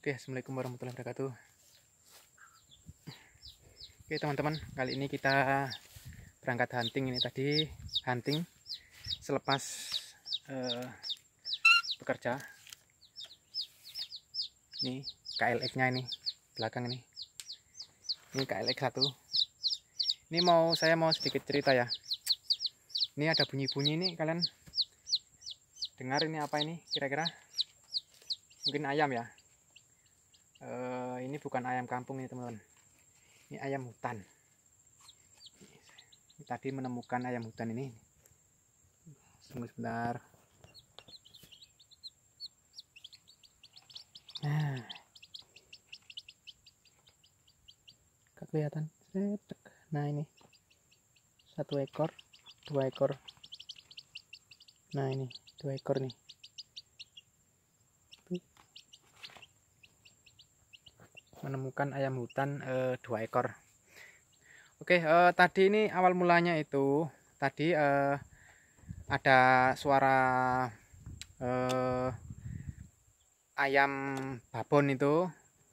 Oke, Assalamualaikum warahmatullahi wabarakatuh. Oke, teman-teman, kali ini kita berangkat hunting ini tadi hunting selepas uh, bekerja. Ini KLX-nya ini, belakang ini. Ini KLX 1. Ini mau saya mau sedikit cerita ya. Ini ada bunyi-bunyi ini kalian dengar ini apa ini kira-kira? Mungkin ayam ya uh, ini bukan ayam kampung ini teman-teman ini ayam hutan tadi menemukan ayam hutan ini tunggu sebentar nah kelihatan nah ini satu ekor dua ekor nah ini dua ekor nih menemukan ayam hutan eh, dua ekor oke eh, tadi ini awal mulanya itu tadi eh, ada suara ayam babon itu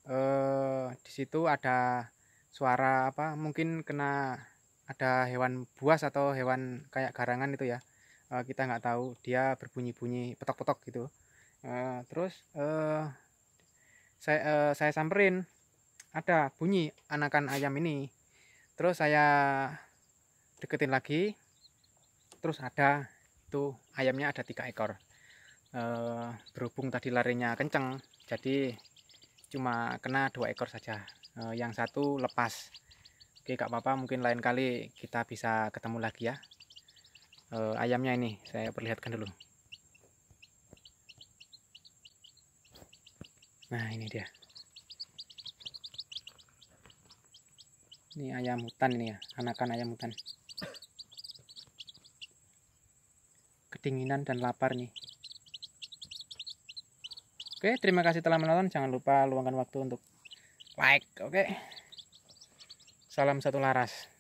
eh, di situ ada suara apa mungkin kena ada hewan buas atau hewan kayak garangan itu ya kita nggak tahu dia berbunyi-bunyi petok-petok gitu terus saya uh, saya samperin ada bunyi anakan ayam ini terus saya deketin lagi terus ada itu ayamnya ada tiga ekor e, berhubung tadi larinya kenceng jadi cuma kena dua ekor saja e, yang satu lepas oke Kak Papa mungkin lain kali kita bisa ketemu lagi ya e, ayamnya ini saya perlihatkan dulu nah ini dia ini ayam hutan ini ya anakan ayam hutan kedinginan dan lapar nih oke terima kasih telah menonton jangan lupa luangkan waktu untuk like oke salam satu laras